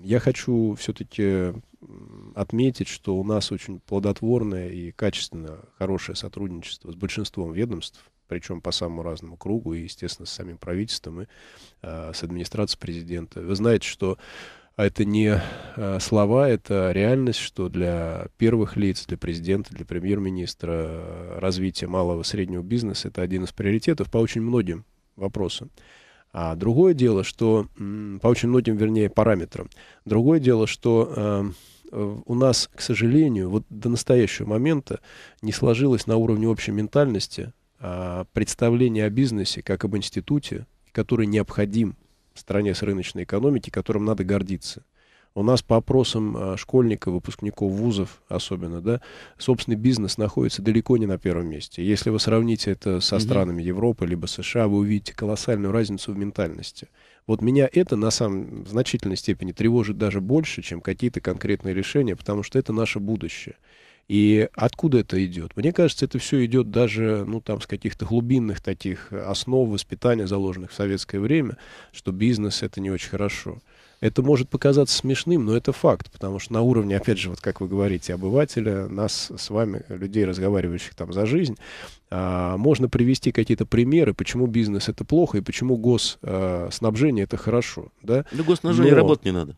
я хочу все-таки отметить, что у нас очень плодотворное и качественно хорошее сотрудничество с большинством ведомств, причем по самому разному кругу, и, естественно, с самим правительством и э, с администрацией президента. Вы знаете, что а это не а, слова, это реальность, что для первых лиц, для президента, для премьер-министра э, развитие малого и среднего бизнеса – это один из приоритетов по очень многим вопросам. А другое дело, что по очень многим, вернее, параметрам. Другое дело, что э, у нас, к сожалению, вот до настоящего момента не сложилось на уровне общей ментальности э, представление о бизнесе как об институте, который необходим стране с рыночной экономикой, которым надо гордиться. У нас по опросам а, школьников, выпускников вузов особенно, да, собственный бизнес находится далеко не на первом месте. Если вы сравните это со странами Европы либо США, вы увидите колоссальную разницу в ментальности. Вот меня это на самом в значительной степени тревожит даже больше, чем какие-то конкретные решения, потому что это наше будущее. И откуда это идет? Мне кажется, это все идет даже ну, там, с каких-то глубинных таких основ воспитания, заложенных в советское время, что бизнес это не очень хорошо. Это может показаться смешным, но это факт, потому что на уровне, опять же, вот как вы говорите, обывателя, нас с вами, людей, разговаривающих там за жизнь, а, можно привести какие-то примеры, почему бизнес это плохо и почему госснабжение это хорошо. Да? Для ну, госснабжения но... работать не надо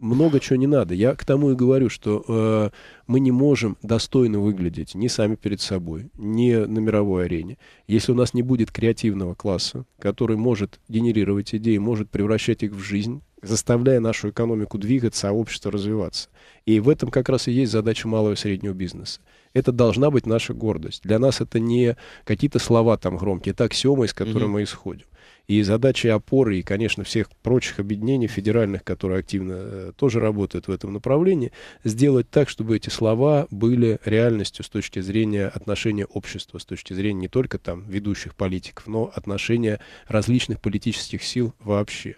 много чего не надо. Я к тому и говорю, что э, мы не можем достойно выглядеть ни сами перед собой, ни на мировой арене. Если у нас не будет креативного класса, который может генерировать идеи, может превращать их в жизнь, заставляя нашу экономику двигаться, а общество развиваться. И в этом как раз и есть задача малого и среднего бизнеса. Это должна быть наша гордость. Для нас это не какие-то слова там громкие, это аксиомы, из которой mm-hmm. мы исходим. И задачей опоры и, конечно, всех прочих объединений федеральных, которые активно э, тоже работают в этом направлении, сделать так, чтобы эти слова были реальностью с точки зрения отношения общества, с точки зрения не только там ведущих политиков, но отношения различных политических сил вообще.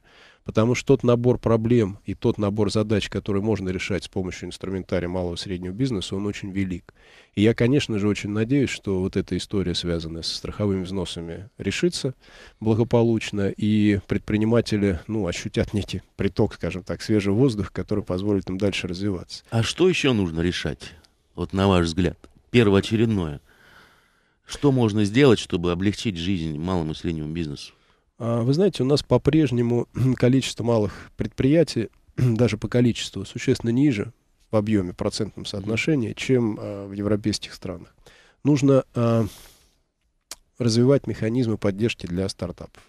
Потому что тот набор проблем и тот набор задач, которые можно решать с помощью инструментария малого и среднего бизнеса, он очень велик. И я, конечно же, очень надеюсь, что вот эта история, связанная со страховыми взносами, решится благополучно, и предприниматели ну, ощутят некий приток, скажем так, свежего воздуха, который позволит им дальше развиваться. А что еще нужно решать, вот на ваш взгляд, первоочередное – что можно сделать, чтобы облегчить жизнь малому и среднему бизнесу? А, вы знаете, у нас по-прежнему количество малых предприятий, даже по количеству, существенно ниже в объеме процентном соотношении, чем а, в европейских странах. Нужно а, развивать механизмы поддержки для стартапов.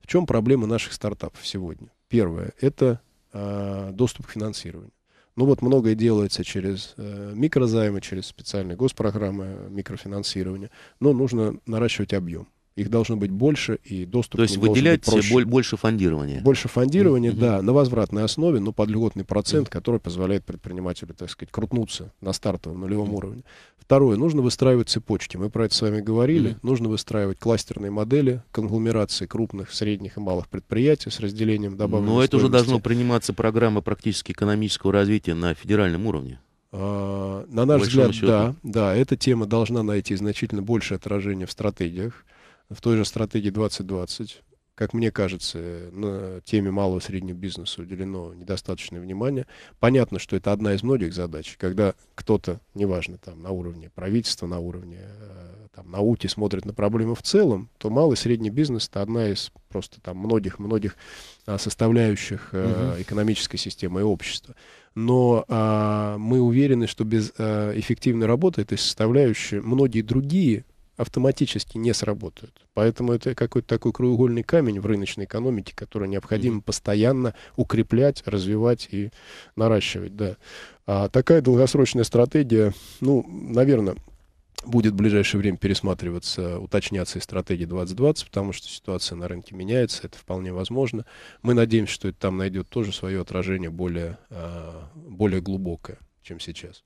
В чем проблема наших стартапов сегодня? Первое – это доступ к финансированию. Ну вот многое делается через э, микрозаймы, через специальные госпрограммы микрофинансирования, но нужно наращивать объем их должно быть больше, и доступ То есть выделять проще. больше фондирования. Больше фондирования, mm-hmm. да, на возвратной основе, но под льготный процент, mm-hmm. который позволяет предпринимателю, так сказать, крутнуться на стартовом нулевом mm-hmm. уровне. Второе, нужно выстраивать цепочки. Мы про это с вами говорили. Mm-hmm. Нужно выстраивать кластерные модели, конгломерации крупных, средних и малых предприятий с разделением добавленной Но стоимости. это уже должно приниматься программа практически экономического развития на федеральном уровне. А, на наш взгляд, счету. да, да, эта тема должна найти значительно больше отражения в стратегиях в той же стратегии 2020, как мне кажется, на теме малого и среднего бизнеса уделено недостаточное внимание. Понятно, что это одна из многих задач, когда кто-то, неважно, там, на уровне правительства, на уровне э, там, науки смотрит на проблемы в целом, то малый и средний бизнес — это одна из просто там многих-многих а, составляющих угу. экономической системы и общества. Но а, мы уверены, что без а, эффективной работы этой составляющей многие другие автоматически не сработают. Поэтому это какой-то такой краеугольный камень в рыночной экономике, который необходимо mm-hmm. постоянно укреплять, развивать и наращивать. Да. А такая долгосрочная стратегия, ну, наверное, будет в ближайшее время пересматриваться, уточняться и стратегия 2020, потому что ситуация на рынке меняется, это вполне возможно. Мы надеемся, что это там найдет тоже свое отражение более, а, более глубокое, чем сейчас.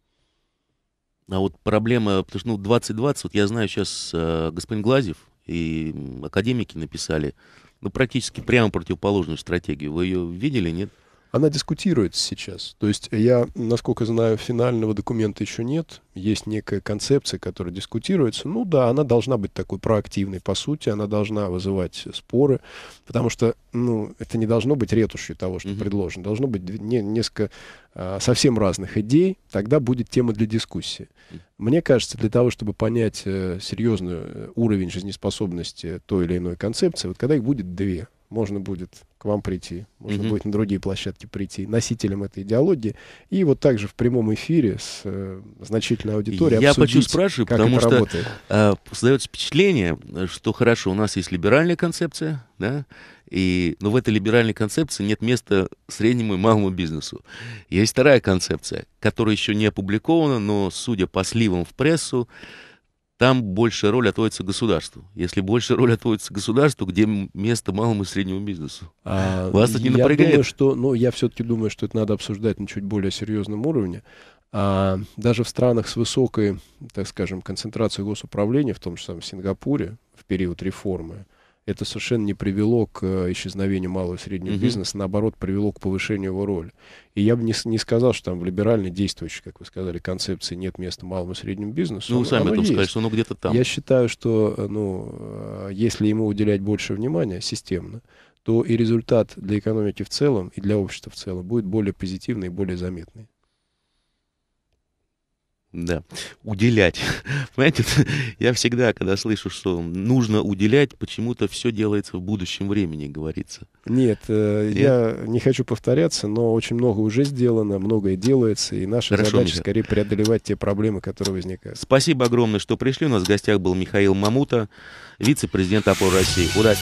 А вот проблема, потому что ну, 2020, вот я знаю сейчас э, господин Глазев и академики написали, ну, практически прямо противоположную стратегию. Вы ее видели, нет? она дискутируется сейчас. То есть я, насколько знаю, финального документа еще нет. Есть некая концепция, которая дискутируется. Ну да, она должна быть такой проактивной, по сути, она должна вызывать споры, потому что, ну, это не должно быть ретушью того, что mm-hmm. предложено. Должно быть не, несколько а, совсем разных идей, тогда будет тема для дискуссии. Мне кажется, для того, чтобы понять э, серьезный э, уровень жизнеспособности той или иной концепции, вот когда их будет две, можно будет к вам прийти, можно mm-hmm. будет на другие площадки прийти, носителем этой идеологии, и вот также в прямом эфире с э, значительной аудиторией Я обсудить, почему спрашиваю, как потому это что работает. Э, создается впечатление, что хорошо, у нас есть либеральная концепция, да, и, но в этой либеральной концепции нет места среднему и малому бизнесу. Есть вторая концепция, которая еще не опубликована, но, судя по сливам в прессу, там больше роль отводится государству. Если больше роль отводится государству, где место малому и среднему бизнесу? А, Вас это не я напрягает? Думаю, что, ну, я все-таки думаю, что это надо обсуждать на чуть более серьезном уровне. А, даже в странах с высокой, так скажем, концентрацией госуправления, в том же самом Сингапуре, в период реформы, это совершенно не привело к э, исчезновению малого и среднего угу. бизнеса, наоборот, привело к повышению его роли. И я бы не, не сказал, что там в либеральной действующей, как вы сказали, концепции нет места малому и среднему бизнесу. Ну, вы сами этом есть. сказали, что оно где-то там. Я считаю, что э, ну, э, если ему уделять больше внимания системно, то и результат для экономики в целом, и для общества в целом будет более позитивный и более заметный. Да, уделять. Понимаете, я всегда, когда слышу, что нужно уделять, почему-то все делается в будущем времени, говорится. Нет, э, Нет, я не хочу повторяться, но очень много уже сделано, многое делается, и наша Хорошо, задача Михаил. скорее преодолевать те проблемы, которые возникают. Спасибо огромное, что пришли. У нас в гостях был Михаил Мамута, вице-президент опоры России. Удачи!